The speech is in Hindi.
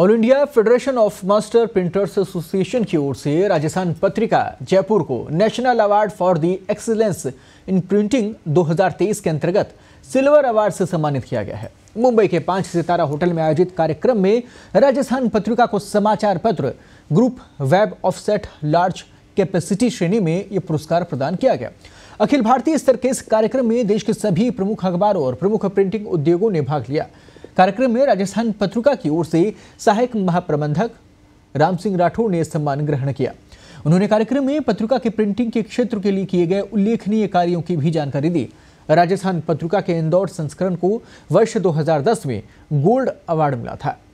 all India federation of master printers association की ओर से राजस्थान पत्रिका जयपुर को national award for the excellence in printing 2023 के अंतर्गत सिल्वर अवार्ड से सम्मानित किया गया है मुंबई के पांच सितारा होटल में आयोजित कार्यक्रम में राजस्थान पत्रिका को समाचार पत्र group web offset large capacity श्रेणी में ये पुरस्कार प्रदान किया गया अखिल भारतीय स्तर के इस कार्यक्रम में देश के सभी प्रमुख अखबारों और प्रमुख प्रिंटिंग उद्योगों ने भाग लिया कार्यक्रम में राजस्थान पत्रिका की ओर से सहायक महाप्रबंधक राम सिंह राठौड़ ने सम्मान ग्रहण किया उन्होंने कार्यक्रम में पत्रिका के प्रिंटिंग के क्षेत्र के लिए किए गए उल्लेखनीय कार्यों की भी जानकारी दी राजस्थान पत्रिका के इंदौर संस्करण को वर्ष 2010 में गोल्ड अवार्ड मिला था